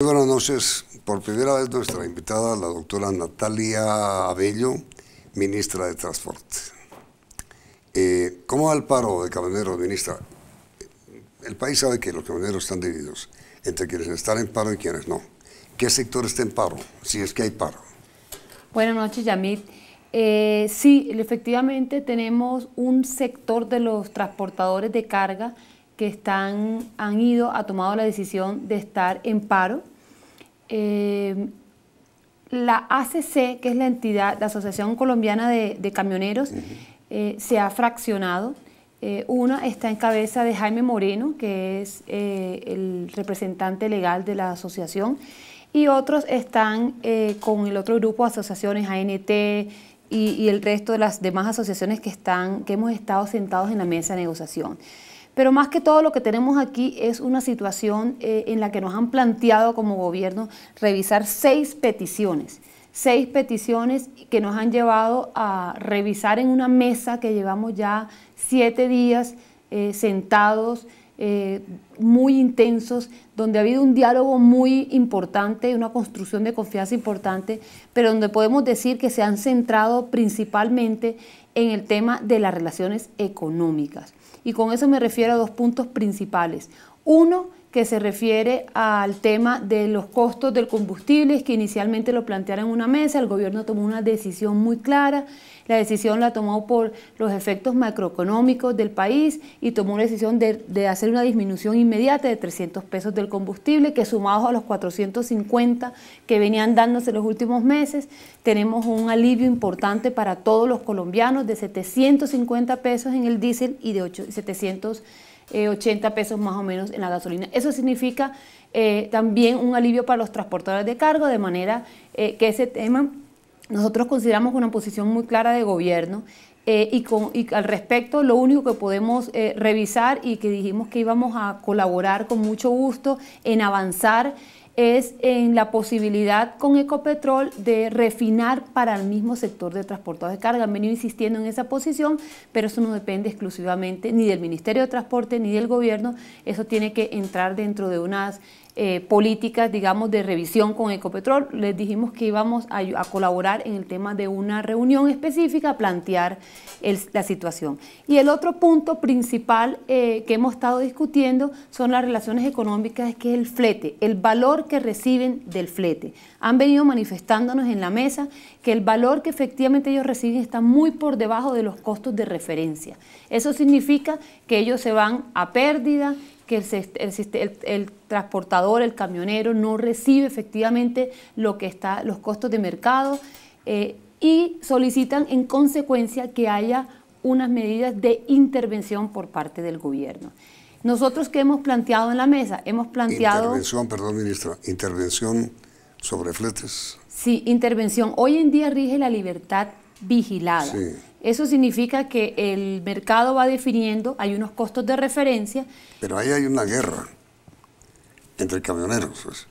buenas noches. Por primera vez nuestra invitada, la doctora Natalia Abello, ministra de Transporte. Eh, ¿Cómo va el paro de camioneros, ministra? El país sabe que los camioneros están divididos entre quienes están en paro y quienes no. ¿Qué sector está en paro, si es que hay paro? Buenas noches, Yamil. Eh, sí, efectivamente tenemos un sector de los transportadores de carga que están, han ido, ha tomado la decisión de estar en paro. Eh, la ACC, que es la entidad, la Asociación Colombiana de, Camioneros, eh, se ha fraccionado. Eh, una está en cabeza de Jaime Moreno, que es el representante legal de la asociación, y otros están con el otro grupo de asociaciones, ANT y, y el resto de las demás asociaciones que, están, que hemos estado sentados en la mesa de negociación. Pero más que todo lo que tenemos aquí es una situación eh, en la que nos han planteado como gobierno revisar seis peticiones seis peticiones que nos han llevado a revisar en una mesa que llevamos ya siete días eh, sentados, eh, muy intensos, donde ha habido un diálogo muy importante, una construcción de confianza importante, pero donde podemos decir que se han centrado principalmente en el tema de las relaciones económicas. Y con eso me refiero a dos puntos principales. Uno, que se refiere al tema de los costos del combustible, que inicialmente lo plantearon en una mesa, el gobierno tomó una decisión muy clara, la decisión la tomó por los efectos macroeconómicos del país y tomó una decisión de, hacer una disminución inmediata de 300 pesos del combustible, que sumados a los 450 que venían dándose los últimos meses, tenemos un alivio importante para todos los colombianos de 750 pesos en el diésel y de 8, 700 80 eh, pesos más o menos en la gasolina. Eso significa eh, también un alivio para los transportadores de cargo, de manera eh, que ese tema nosotros consideramos una posición muy clara de gobierno. Y, con, y, al respecto, lo único que podemos revisar y que dijimos que íbamos a colaborar con mucho gusto en avanzar es en la posibilidad con Ecopetrol de refinar para el mismo sector de transportados de carga. Han venido insistiendo en esa posición, pero eso no depende exclusivamente ni del Ministerio de Transporte ni del Gobierno. Eso tiene que entrar dentro de unas eh, políticas, digamos, de revisión con Ecopetrol. Les dijimos que íbamos a, colaborar en el tema de una reunión específica, a plantear la situación. Y el otro punto principal eh, que hemos estado discutiendo son las relaciones económicas, que es el flete, el valor que reciben del flete. Han venido manifestándonos en la mesa que el valor que efectivamente ellos reciben está muy por debajo de los costos de referencia. Eso significa que ellos se van a pérdida, que el, transportador, el camionero, no recibe efectivamente lo que está, los costos de mercado eh, y solicitan en consecuencia que haya unas medidas de intervención por parte del gobierno. Nosotros que hemos planteado en la mesa, hemos planteado... Intervención, perdón, ministro, intervención sobre fletes. Sí, intervención. Hoy en día rige la libertad vigilada. Eso significa que el mercado va definiendo, hay unos costos de referencia. Pero ahí hay una guerra entre camioneros. Pues.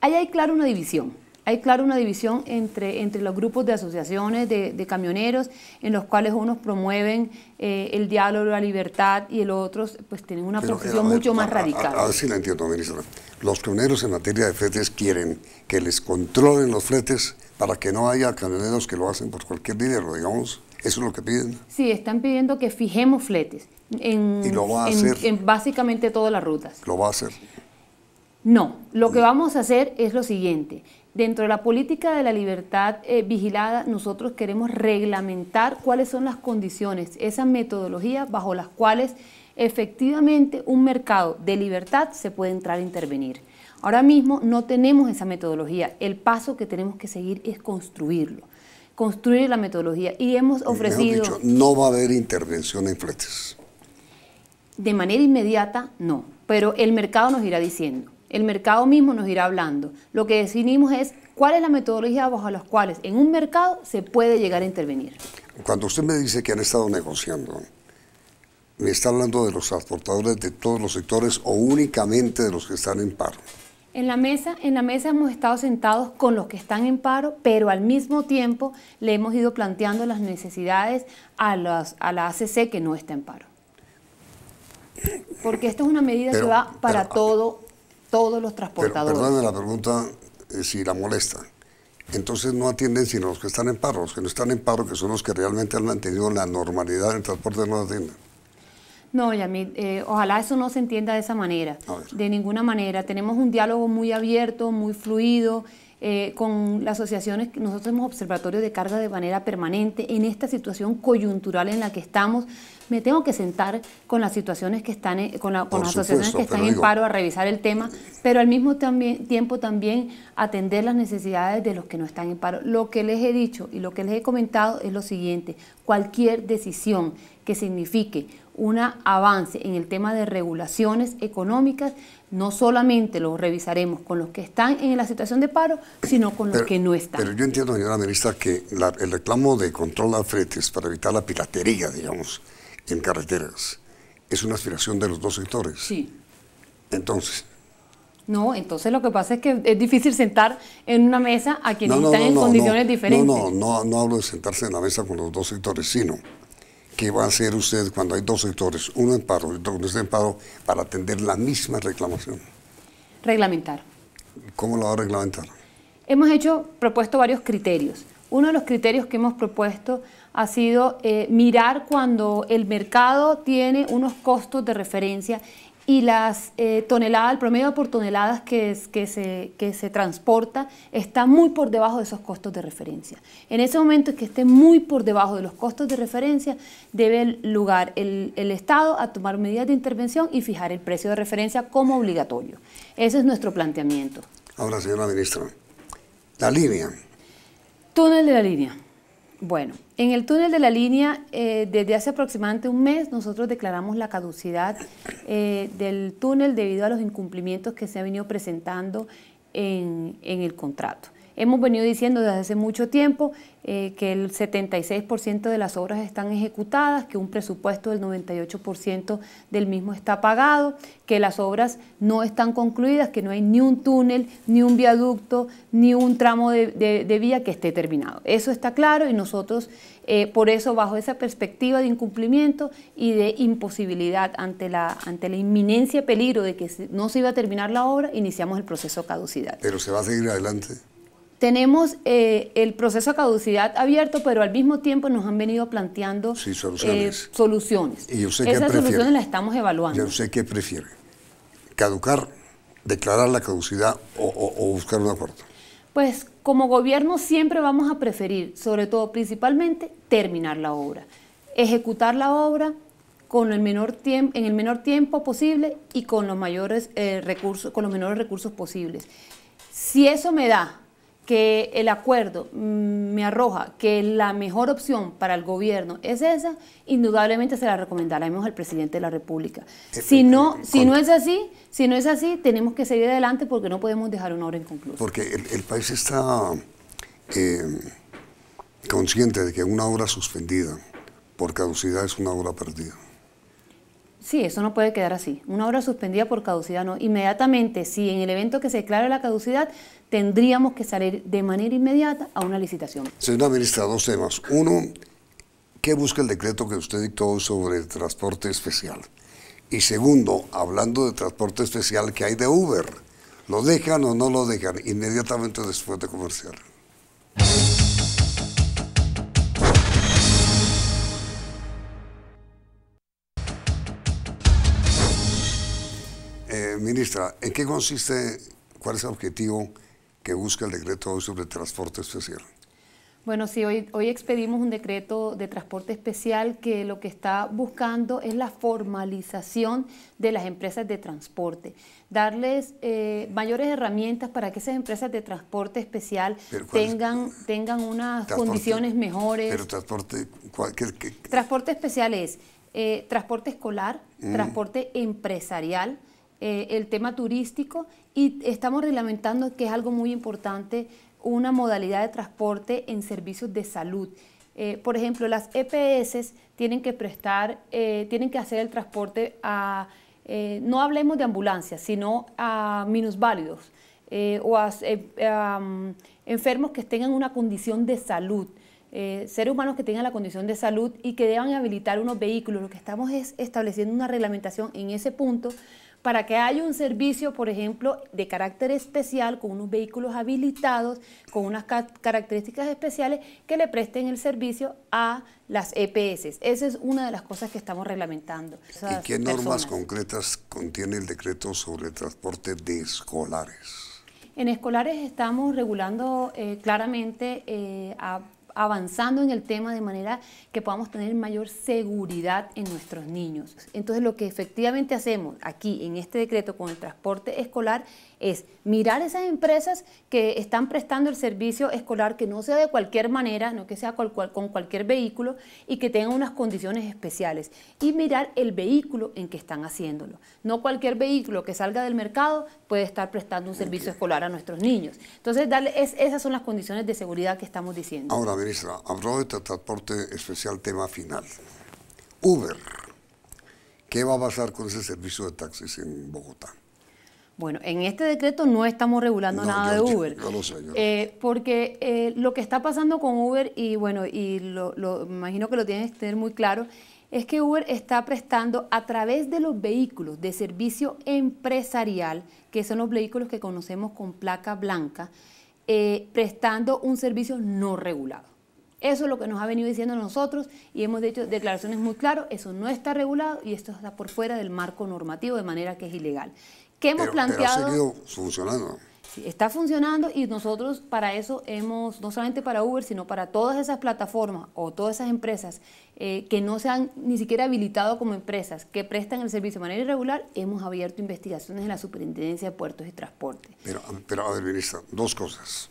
Ahí hay claro una división. Hay claro una división entre, entre los grupos de asociaciones de, camioneros, en los cuales unos promueven eh, el diálogo, la libertad, y el otros pues tienen una posición mucho más radical. A, entiendo, ministra. Los camioneros en materia de fletes quieren que les controlen los fletes para que no haya camioneros que lo hacen por cualquier dinero, digamos. Eso es lo que piden. Sí, están pidiendo que fijemos fletes en, básicamente todas las rutas. Lo va a hacer. No, lo que mm. vamos a hacer es lo siguiente. Dentro de la política de la libertad eh, vigilada, nosotros queremos reglamentar cuáles son las condiciones, esa metodología bajo las cuales efectivamente un mercado de libertad se puede entrar a intervenir. Ahora mismo no tenemos esa metodología. El paso que tenemos que seguir es construirlo, construir la metodología. Y hemos ofrecido... Dicho, no va a haber intervención en fletes. De manera inmediata, no. Pero el mercado nos irá diciendo. El mercado mismo nos irá hablando. Lo que definimos es cuál es la metodología bajo las cuales en un mercado se puede llegar a intervenir. Cuando usted me dice que han estado negociando, ¿me está hablando de los transportadores de todos los sectores o únicamente de los que están en paro? En la mesa, en la mesa hemos estado sentados con los que están en paro, pero al mismo tiempo le hemos ido planteando las necesidades a, la ACC que no está en paro. Porque esto es una medida que va para ah, todo, todos los transportadores. Perdón la pregunta eh, si la molesta. Entonces no atienden sino los que están en paro, los que no están en paro, que son los que realmente han mantenido la normalidad del transporte, no atienden. No, Yamil, eh, ojalá eso no se entienda de esa manera, de ninguna manera. Tenemos un diálogo muy abierto, muy fluido. Eh, con las asociaciones, nosotros somos observatorios de carga de manera permanente en esta situación coyuntural en la que estamos. Me tengo que sentar con las situaciones que están, eh, con, las asociaciones que están en paro a revisar el tema, pero al mismo tiempo también atender las necesidades de los que no están en paro. Lo que les he dicho y lo que les he comentado es lo siguiente: cualquier decisión que signifique un avance en el tema de regulaciones económicas. No solamente lo revisaremos con los que están en la situación de paro, sino con los que no están. Pero yo entiendo, señora ministra, que el reclamo de control a fretes para evitar la piratería, digamos, en carreteras, es una aspiración de los dos sectores. Sí. Entonces. No, entonces lo que pasa es que es difícil sentar en una mesa a quienes están en condiciones diferentes. No, no, no, no hablo de sentarse en la mesa con los dos sectores, sino ¿Qué va a hacer usted cuando hay dos sectores, uno en paro y otro en paro, para atender la misma reclamación? Reglamentar. ¿Cómo lo va a reglamentar? Hemos hecho, propuesto varios criterios. Uno de los criterios que hemos propuesto ha sido eh, mirar cuando el mercado tiene unos costos de referencia y las eh, toneladas, el promedio por toneladas que, se, se transporta está muy por debajo de esos costos de referencia. En ese momento que esté muy por debajo de los costos de referencia, debe lugar el, el Estado a tomar medidas de intervención y fijar el precio de referencia como obligatorio. Ese es nuestro planteamiento. Ahora, señora ministra, la línea. Túnel de la línea. Bueno, en el túnel de la línea, eh, desde hace aproximadamente un mes, nosotros declaramos la caducidad eh, del túnel debido a los incumplimientos que se han venido presentando en el contrato. Hemos venido diciendo desde hace mucho tiempo eh, que el 76% de las obras están ejecutadas, que un presupuesto del 98% del mismo está pagado, que las obras no están concluidas, que no hay ni un túnel, ni un viaducto, ni un tramo de, vía que esté terminado. Eso está claro y nosotros, eh, por eso, bajo esa perspectiva de incumplimiento y de imposibilidad ante la, ante la inminencia peligro de que no se iba a terminar la obra, iniciamos el proceso caducidad. Pero se va a seguir adelante tenemos eh, el proceso de caducidad abierto, pero al mismo tiempo nos han venido planteando eh, soluciones. Y yo sé Esas soluciones las estamos evaluando. ¿Y sé qué prefiere, caducar, declarar la caducidad o, buscar un acuerdo. Pues como gobierno siempre vamos a preferir, sobre todo principalmente, terminar la obra, ejecutar la obra con el menor en el menor tiempo posible y con los mayores eh, recursos, con los menores recursos posibles. Si eso me da que el acuerdo mm, me arroja que la mejor opción para el gobierno es esa, indudablemente se la recomendaremos al presidente de la República. Si no, si no es así, si no es así, tenemos que seguir adelante porque no podemos dejar una obra inconclusa. Porque el, país está em, consciente de que una obra suspendida por caducidad es una obra perdida. Sí, eso no puede quedar así. Una obra suspendida por caducidad no. Inmediatamente, si en el evento que se declara la caducidad, tendríamos que salir de manera inmediata a una licitación. Señora ministra, dos temas. Uno, ¿qué busca el decreto que usted dictó sobre transporte especial? Y segundo, hablando de transporte especial, que hay de Uber? ¿Lo dejan o no lo dejan inmediatamente después de comercial? Eh, ministra, ¿en qué consiste, cuál es el objetivo que busca el decreto hoy sobre transporte especial? Bueno, sí, hoy, hoy expedimos un decreto de transporte especial que lo que está buscando es la formalización de las empresas de transporte, darles eh, mayores herramientas para que esas empresas de transporte especial tengan, tengan unas condiciones mejores. Pero transporte, cualquier Transporte especial es eh, transporte escolar, mm. transporte empresarial, eh, el tema turístico y estamos reglamentando que es algo muy importante una modalidad de transporte en servicios de salud. Eh, por ejemplo, las EPS tienen que prestar, eh, tienen que hacer el transporte a, no hablemos de ambulancias, sino a minusválidos o a, mm, enfermos que tengan una condición de salud. seres humanos que tengan la condición de salud y que deban habilitar unos vehículos. Lo que estamos es estableciendo una reglamentación en ese punto para que haya un servicio, por ejemplo, de carácter especial, con unos vehículos habilitados, con unas características especiales que le presten el servicio a las EPS. Esa es una de las cosas que estamos reglamentando. ¿Y qué normas concretas contiene el decreto sobre transporte de escolares? En escolares estamos regulando eh, claramente eh, a avanzando en el tema de manera que podamos tener mayor seguridad en nuestros niños. Entonces lo que efectivamente hacemos aquí en este decreto con el transporte escolar es mirar esas empresas que están prestando el servicio escolar que no sea de cualquier manera, no que sea con cualquier vehículo y que tenga unas condiciones especiales y mirar el vehículo en que están haciéndolo. No cualquier vehículo que salga del mercado puede estar prestando un servicio escolar a nuestros niños. Entonces, esas son las condiciones de seguridad que estamos diciendo. Ahora, a Ministra, habló de transporte especial tema final. Uber, ¿qué va a pasar con ese servicio de taxis en Bogotá? Bueno, en este decreto no estamos regulando nada de Uber. Eh, porque eh, lo que está pasando con Uber, y bueno, y lo, imagino que lo tienes que tener muy claro, es que Uber está prestando a través de los vehículos de servicio empresarial, que son los vehículos que conocemos con placa blanca, eh, prestando un servicio no regulado. Eso es lo que nos ha venido diciendo nosotros y hemos hecho declaraciones muy claras, eso no está regulado y esto está por fuera del marco normativo, de manera que es ilegal. ¿Qué hemos planteado? funcionando. está funcionando y nosotros para eso hemos, no solamente para Uber, sino para todas esas plataformas o todas esas empresas eh, que no se han ni siquiera habilitado como empresas que prestan el servicio de manera irregular, hemos abierto investigaciones en la Superintendencia de Puertos y Transporte. Pero, pero a ver, ministra, dos cosas.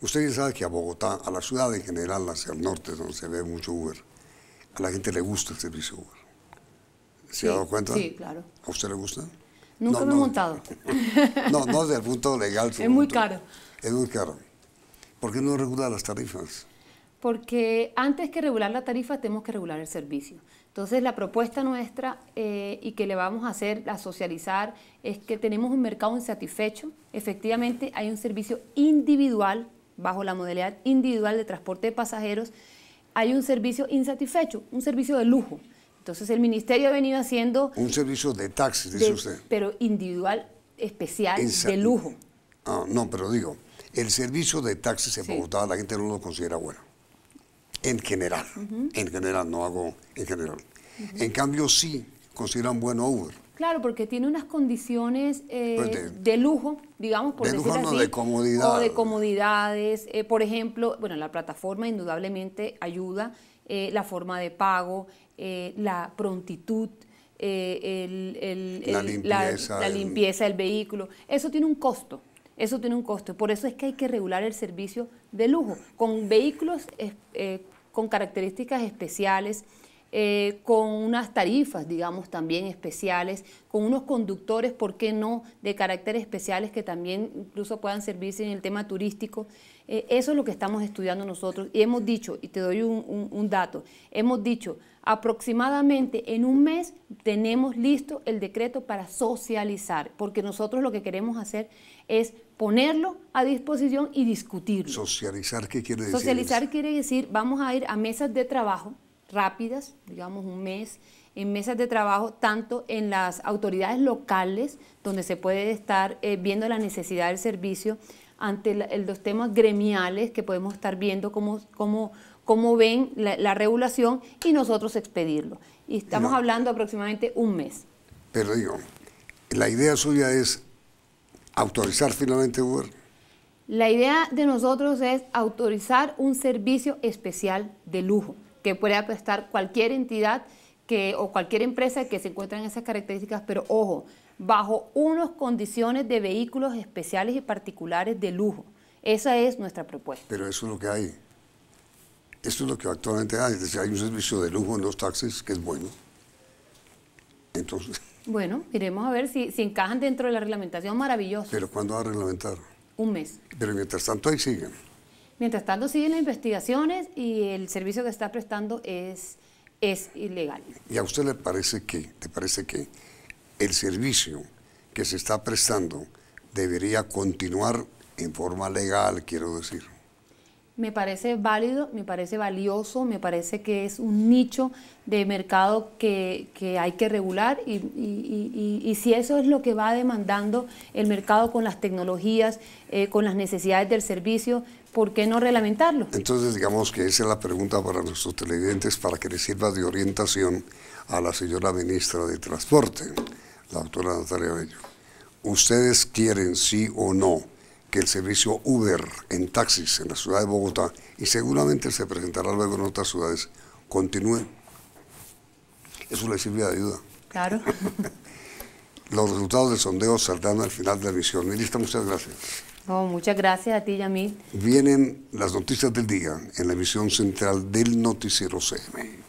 Ustedes saben que a Bogotá, a la ciudad en general, hacia el norte, donde se ve mucho Uber, a la gente le gusta el servicio Uber. ¿Se ha dado cuenta? Sí, claro. ¿A usted le gusta? Nunca me he montado. No, no desde el punto legal. Es muy caro. Es muy caro. ¿Por qué no regular las tarifas? Porque antes que regular la tarifa tenemos que regular el servicio. Entonces la propuesta nuestra eh, y que le vamos a hacer, la socializar, es que tenemos un mercado insatisfecho. Efectivamente hay un servicio individual bajo la modalidad individual de transporte de pasajeros, hay un servicio insatisfecho, un servicio de lujo. Entonces el ministerio ha venido haciendo... Un servicio de taxis, dice usted. Pero individual, especial, de lujo. Ah, no, pero digo, el servicio de taxis se sí. Bogotá la gente no lo considera bueno. En general, en general, no hago en general. En cambio sí consideran bueno Uber. Claro, porque tiene unas condiciones eh, pues de lujo, digamos, por de así. de comodidad. O de comodidades. Eh, por ejemplo, bueno, la plataforma indudablemente ayuda, eh, la forma de pago, la prontitud, la, limpieza, la limpieza del vehículo. Eso tiene un costo. Eso tiene un costo. Por eso es que hay que regular el servicio de lujo, con vehículos con características especiales eh, con unas tarifas, digamos, también especiales, con unos conductores, ¿por qué no?, de carácter especiales que también incluso puedan servirse en el tema turístico. Eh, eso es lo que estamos estudiando nosotros y hemos dicho, y te doy un, un dato, hemos dicho, aproximadamente en un mes tenemos listo el decreto para socializar, porque nosotros lo que queremos hacer es ponerlo a disposición y discutirlo. ¿Socializar qué quiere decir? Socializar quiere decir, vamos a ir a mesas de trabajo, rápidas, digamos un mes, en mesas de trabajo, tanto en las autoridades locales, donde se puede estar eh, viendo la necesidad del servicio, ante los temas gremiales que podemos estar viendo cómo, cómo, cómo ven la, regulación y nosotros expedirlo. Y estamos hablando aproximadamente un mes. Pero digo, la idea suya es autorizar finalmente Uber. La idea de nosotros es autorizar un servicio especial de lujo que pueda prestar cualquier entidad que, o cualquier empresa que se encuentre en esas características, pero ojo, bajo unas condiciones de vehículos especiales y particulares de lujo. Esa es nuestra propuesta. Pero eso es lo que hay. Eso es lo que actualmente hay. Es hay un servicio de lujo en los taxis que es bueno. Entonces. Bueno, iremos a ver si, si encajan dentro de la reglamentación. Maravilloso. Pero ¿cuándo va a reglamentar? Un mes. Pero mientras tanto ahí siguen. Mientras tanto, siguen las investigaciones y el servicio que está prestando es, es ilegal. ¿Y a usted le parece que, parece que el servicio que se está prestando debería continuar en forma legal, quiero decir? Me parece válido, me parece valioso, me parece que es un nicho de mercado que, hay que regular y, si eso es lo que va demandando el mercado con las tecnologías, eh, con las necesidades del servicio, ¿por qué no reglamentarlo? Entonces, digamos que esa es la pregunta para nuestros televidentes, para que les sirva de orientación a la señora ministra de Transporte, la doctora Natalia Bello. ¿Ustedes quieren, sí o no, que el servicio Uber en taxis en la ciudad de Bogotá, y seguramente se presentará luego en otras ciudades, continúe? Eso le sirve de ayuda. Claro. Los resultados del sondeo saldrán al final de la emisión. Ministra, muchas gracias muchas gracias a ti, Yamil. Vienen las noticias del día en la emisión central del noticiero CM.